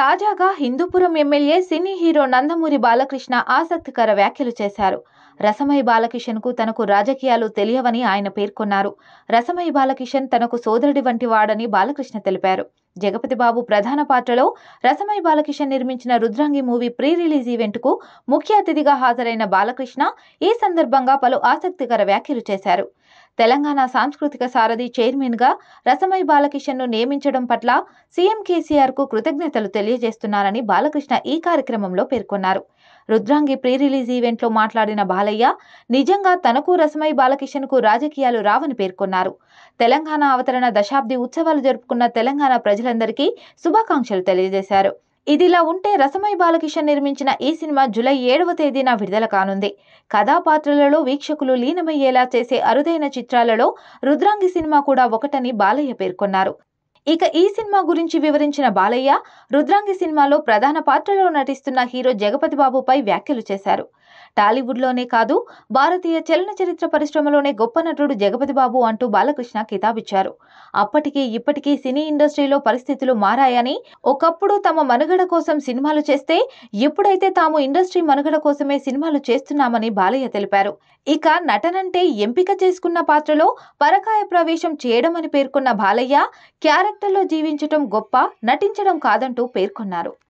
తాజాగా Hindupuram MLA cine hero Nandamuri Balakrishna ఆసక్తికర వ్యాఖ్యలు చేశారు రసమై బాలకిషన్కు తనకు రాజకీయాలు తెలియవని ఆయన పేర్కొన్నారు రసమయ్య బాలకిషన్ తనకు సోదరుడి వంటి వాడని బాలకృష్ణ తెలిపారు జగపతిబాబు ప్రధాన పాత్రలో రసమై బాలకిషన్ నిర్మించిన రుద్రాంగి మూవీ ప్రీ రిలీజ్ ఈవెంట్కు ముఖ్య అతిథిగా హాజరైన బాలకృష్ణ ఈ సందర్భంగా పలు ఆసక్తికర వ్యాఖ్యలు చేశారు తెలంగాణ సాంస్కృతిక సారథి చైర్మన్గా రసమై బాలకిషన్ను నియమించడం పట్ల సీఎం కేసీఆర్కు కృతజ్ఞతలు తెలియజేస్తున్నారని బాలకృష్ణ ఈ కార్యక్రమంలో పేర్కొన్నారు రుద్రాంగి ప్రీ రిలీజ్ ఈవెంట్లో మాట్లాడిన బాలయ్య నిజంగా తనకు రసమై బాలకిషన్కు రాజకీయాలు రావని పేర్కొన్నారు తెలంగాణ అవతరణ దశాబ్ది ఉత్సవాలు జరుపుకున్న తెలంగాణ ప్రజలందరికీ శుభాకాంక్షలు తెలియజేశారు ఇదిలా ఉంటే రసమై బాలకిషన్ నిర్మించిన ఈ సినిమా జూలై ఏడవ తేదీన విడుదల కానుంది కథాపాత్రలలో వీక్షకులు లీనమయ్యేలా చేసే అరుదైన చిత్రాలలో రుద్రాంగి సినిమా కూడా ఒకటని బాలయ్య పేర్కొన్నారు ఇక ఈ సినిమా గురించి వివరించిన బాలయ్య రుద్రాంగి సినిమాలో ప్రధాన పాత్రలో నటిస్తున్న హీరో జగపతి బాబుపై వ్యాఖ్యలు చేశారు టాలీవుడ్లోనే కాదు భారతీయ చలనచరిత్ర పరిశ్రమలోనే గొప్ప నటుడు జగపతి బాబు అంటూ బాలకృష్ణ కితాబిచ్చారు అప్పటికీ ఇప్పటికీ సినీ ఇండస్ట్రీలో పరిస్థితులు మారాయని ఒకప్పుడు తమ మనుగడ కోసం సినిమాలు చేస్తే ఎప్పుడైతే తాము ఇండస్ట్రీ మనుగడ కోసమే సినిమాలు చేస్తున్నామని బాలయ్య తెలిపారు ఇక నటనంటే ఎంపిక చేసుకున్న పాత్రలో పరకాయ ప్రవేశం చేయడమని పేర్కొన్న బాలయ్య క్యారె క్యారెక్టర్లో జీవించటం గొప్ప నటించడం కాదంటూ పేర్కొన్నారు